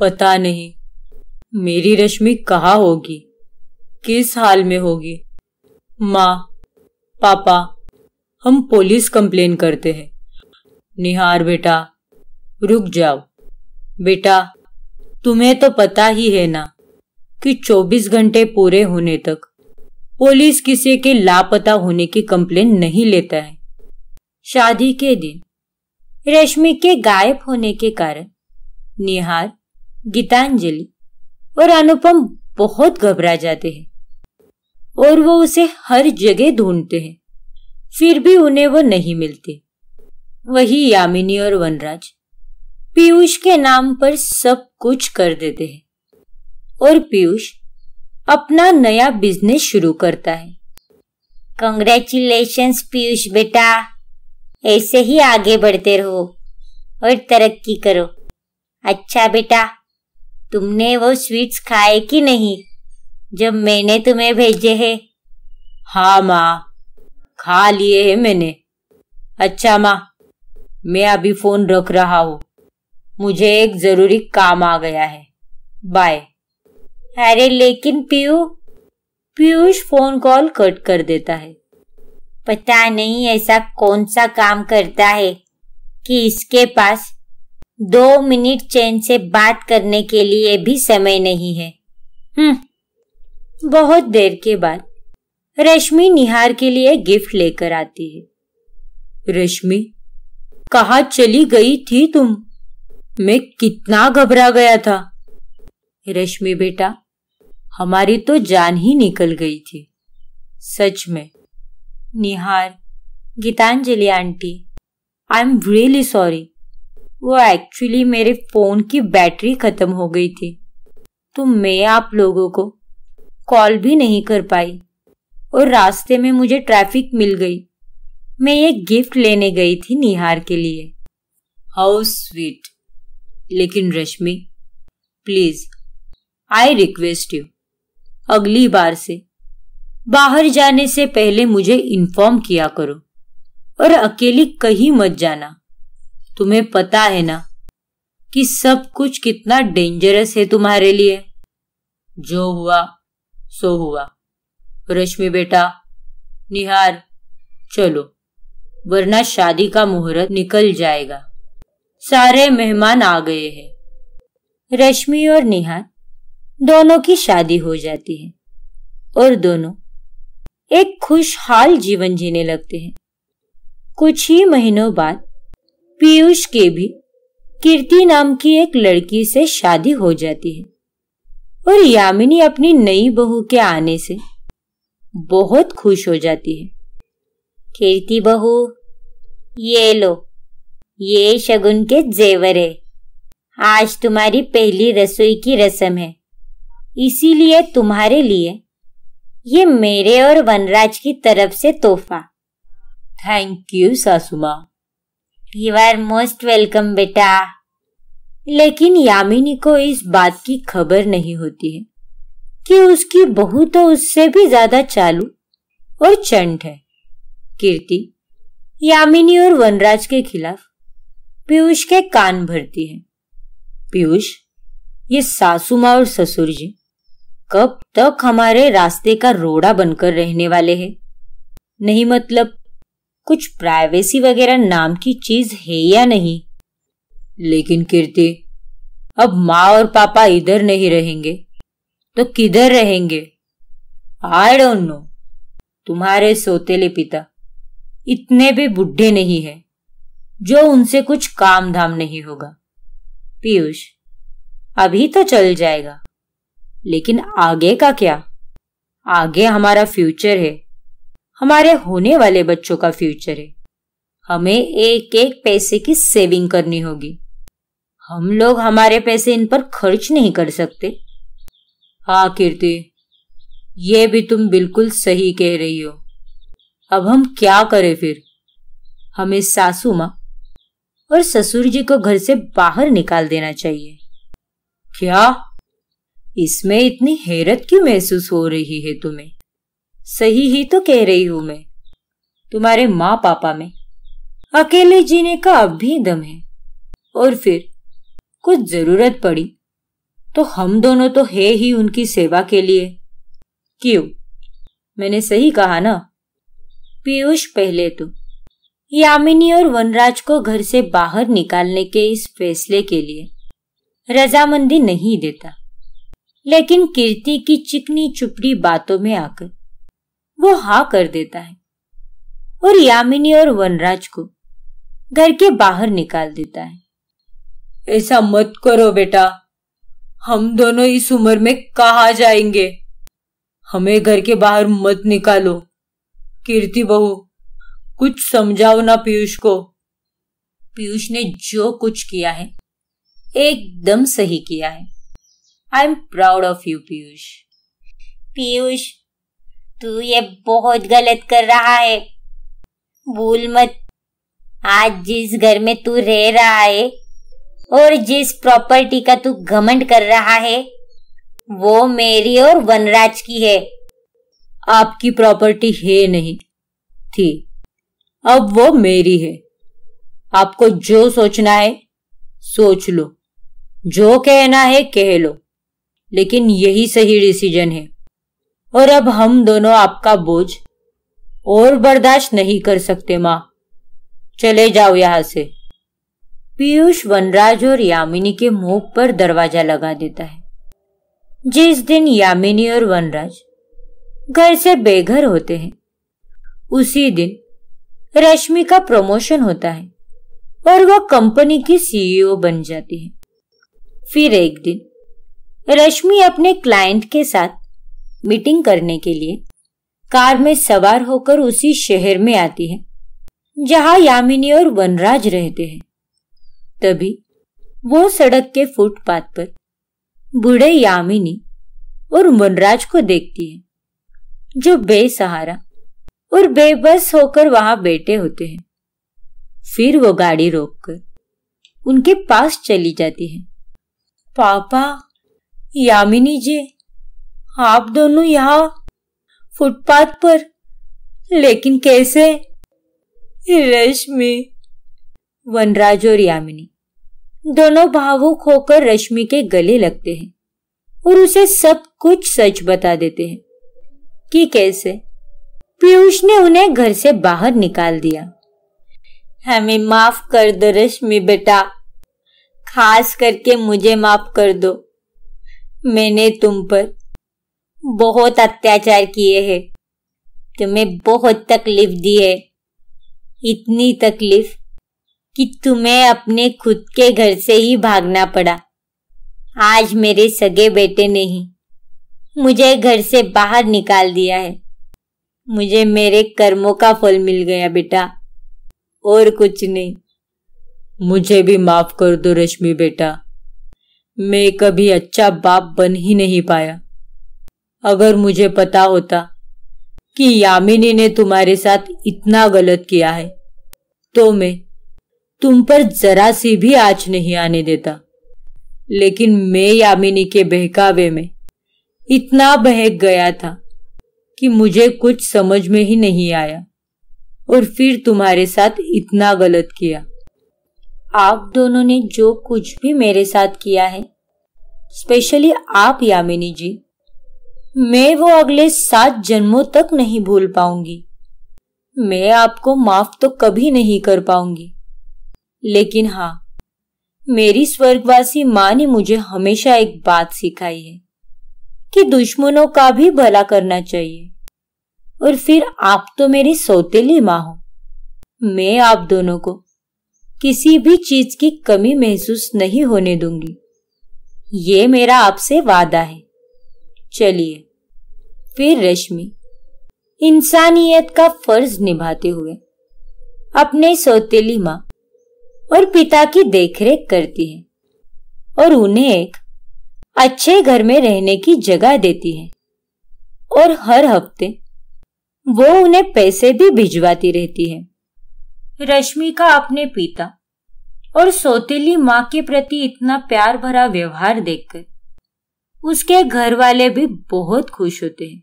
पता नहीं मेरी रश्मि कहाँ होगी किस हाल में होगी माँ पापा हम पुलिस कंप्लेन करते हैं निहार बेटा रुक जाओ बेटा तुम्हें तो पता ही है ना कि 24 घंटे पूरे होने तक पुलिस किसी के लापता होने की कंप्लेन नहीं लेता है शादी के दिन रश्मि के गायब होने के कारण निहार गीतांजलि और अनुपम बहुत घबरा जाते हैं और वो उसे हर जगह ढूंढते हैं फिर भी उन्हें वो नहीं मिलते वही यामिनी और वनराज पीयूष के नाम पर सब कुछ कर देते हैं और पीयूष अपना नया बिजनेस शुरू करता है कंग्रेचुलेशंस पीयूष बेटा ऐसे ही आगे बढ़ते रहो और तरक्की करो अच्छा बेटा तुमने वो स्वीट्स खाए कि नहीं जब मैंने तुम्हें भेजे है हाँ माँ खा लिए है मैंने अच्छा माँ मैं अभी फोन रख रहा हूँ मुझे एक जरूरी काम आ गया है बाय अरे लेकिन Piyu Piyush phone call cut कर देता है पता नहीं ऐसा कौन सा काम करता है कि इसके पास दो मिनट चैन से बात करने के लिए भी समय नहीं है हम्म बहुत देर के बाद रश्मि निहार के लिए गिफ्ट लेकर आती है रश्मि कहा चली गई थी तुम मैं कितना घबरा गया था रश्मि बेटा हमारी तो जान ही निकल गई थी सच में Nihar Geetanjali aunty I am really sorry वो एक्चुअली मेरे फ़ोन की बैटरी ख़त्म हो गई थी तो मैं आप लोगों को कॉल भी नहीं कर पाई और रास्ते में मुझे ट्रैफिक मिल गई मैं ये गिफ्ट लेने गई थी निहार के लिए हाउ oh, स्वीट लेकिन Rashmi please I request you अगली बार से बाहर जाने से पहले मुझे इन्फॉर्म किया करो और अकेली कहीं मत जाना तुम्हें पता है ना कि सब कुछ कितना डेंजरस है तुम्हारे लिए जो हुआ सो हुआ रश्मि बेटा निहार चलो वरना शादी का मुहूर्त निकल जाएगा सारे मेहमान आ गए हैं रश्मि और निहार दोनों की शादी हो जाती है और दोनों एक खुशहाल जीवन जीने लगते हैं कुछ ही महीनों बाद पीयूष के भी कीर्ति नाम की एक लड़की से शादी हो जाती है और यामिनी अपनी नई बहू के आने से बहुत खुश हो जाती है कीर्ति बहू ये लो ये शगुन के जेवर है आज तुम्हारी पहली रसोई की रस्म है इसीलिए तुम्हारे लिए ये मेरे और वनराज की तरफ से तोहफा थैंक यू सासुमा यू आर मोस्ट वेलकम बेटा लेकिन यामिनी को इस बात की खबर नहीं होती है कि उसकी बहू तो उससे भी ज्यादा चालू और चंड है कीर्ति यामिनी और वनराज के खिलाफ पीयूष के कान भरती है पीयूष ये सासू माँ और ससुर जी कब तक हमारे रास्ते का रोड़ा बनकर रहने वाले हैं नहीं मतलब कुछ प्राइवेसी वगैरह नाम की चीज है या नहीं लेकिन कीर्ति अब माँ और पापा इधर नहीं रहेंगे तो किधर रहेंगे आई डोंट नो तुम्हारे सोतेले पिता इतने भी बुढ़े नहीं है जो उनसे कुछ काम धाम नहीं होगा पीयूष अभी तो चल जाएगा लेकिन आगे का क्या आगे हमारा फ्यूचर है हमारे होने वाले बच्चों का फ्यूचर है हमें एक एक पैसे की सेविंग करनी होगी हम लोग हमारे पैसे इन पर खर्च नहीं कर सकते हाँ कीर्ति ये भी तुम बिल्कुल सही कह रही हो अब हम क्या करें फिर हमें सासू माँ और ससुर जी को घर से बाहर निकाल देना चाहिए क्या इसमें इतनी हैरत क्यों महसूस हो रही है तुम्हें सही ही तो कह रही हूं मैं तुम्हारे माँ पापा में अकेले जीने का अब भी दम है और फिर कुछ जरूरत पड़ी तो हम दोनों तो है ही उनकी सेवा के लिए क्यों मैंने सही कहा ना पीयूष पहले तो यामिनी और वनराज को घर से बाहर निकालने के इस फैसले के लिए रजामंदी नहीं देता लेकिन कीर्ति की चिकनी चुपड़ी बातों में आकर वो हा कर देता है और यामिनी और वनराज को घर के बाहर निकाल देता है ऐसा मत करो बेटा हम दोनों इस उम्र में कहा जाएंगे हमें घर के बाहर मत निकालो कीर्ति बहु कुछ समझाओ ना पीयूष को पीयूष ने जो कुछ किया है एकदम सही किया है I am proud of you Piyush Piyush तू ये बहुत गलत कर रहा है भूल मत आज जिस घर में तू रह रहा है और जिस प्रॉपर्टी का तू घमंड कर रहा है वो मेरी और वनराज की है आपकी प्रॉपर्टी है नहीं थी अब वो मेरी है आपको जो सोचना है सोच लो जो कहना है कह लो लेकिन यही सही डिसीजन है और अब हम दोनों आपका बोझ और बर्दाश्त नहीं कर सकते माँ चले जाओ यहां से पीयूष वनराज और यामिनी के मुंह पर दरवाजा लगा देता है जिस दिन यामिनी और वनराज घर से बेघर होते हैं उसी दिन रश्मि का प्रमोशन होता है और वह कंपनी की सीईओ e बन जाती है फिर एक दिन रश्मि अपने क्लाइंट के साथ मीटिंग करने के लिए कार में सवार होकर उसी शहर में आती है जहां यामिनी और वनराज रहते हैं तभी वो सड़क के फुटपाथ पर बूढ़े यामिनी और वनराज को देखती है जो बेसहारा और बेबस होकर वहां बैठे होते हैं फिर वो गाड़ी रोककर उनके पास चली जाती है पापा यामिनी जी आप दोनों यहाँ फुटपाथ पर लेकिन कैसे रश्मि वनराज और यामिनी दोनों भावुक होकर रश्मि के गले लगते हैं और उसे सब कुछ सच बता देते हैं कि कैसे पीयूष ने उन्हें घर से बाहर निकाल दिया हमें माफ कर दो रश्मि बेटा खास करके मुझे माफ कर दो मैंने तुम पर बहुत अत्याचार किए हैं तुम्हें बहुत तकलीफ दी है इतनी तकलीफ कि तुम्हें अपने खुद के घर से ही भागना पड़ा आज मेरे सगे बेटे ने ही मुझे घर से बाहर निकाल दिया है मुझे मेरे कर्मों का फल मिल गया बेटा और कुछ नहीं मुझे भी माफ कर दो रश्मि बेटा मैं कभी अच्छा बाप बन ही नहीं पाया अगर मुझे पता होता कि यामिनी ने तुम्हारे साथ इतना गलत किया है तो मैं तुम पर जरा सी भी आज नहीं आने देता लेकिन मैं यामिनी के बहकावे में इतना बहक गया था कि मुझे कुछ समझ में ही नहीं आया और फिर तुम्हारे साथ इतना गलत किया आप दोनों ने जो कुछ भी मेरे साथ किया है स्पेशली आप यामिनी जी मैं वो अगले सात जन्मों तक नहीं भूल पाऊंगी मैं आपको माफ तो कभी नहीं कर पाऊंगी लेकिन हाँ मेरी स्वर्गवासी माँ ने मुझे हमेशा एक बात सिखाई है कि दुश्मनों का भी भला करना चाहिए और फिर आप तो मेरी सौतेली माँ हो मैं आप दोनों को किसी भी चीज की कमी महसूस नहीं होने दूंगी ये मेरा आपसे वादा है चलिए फिर रश्मि इंसानियत का फर्ज निभाते हुए अपने सौतेली माँ और पिता की देखरेख करती है और उन्हें एक अच्छे घर में रहने की जगह देती है और हर हफ्ते वो उन्हें पैसे भी भिजवाती रहती है रश्मि का अपने पिता और सौतेली माँ के प्रति इतना प्यार भरा व्यवहार देखकर उसके घर वाले भी बहुत खुश होते हैं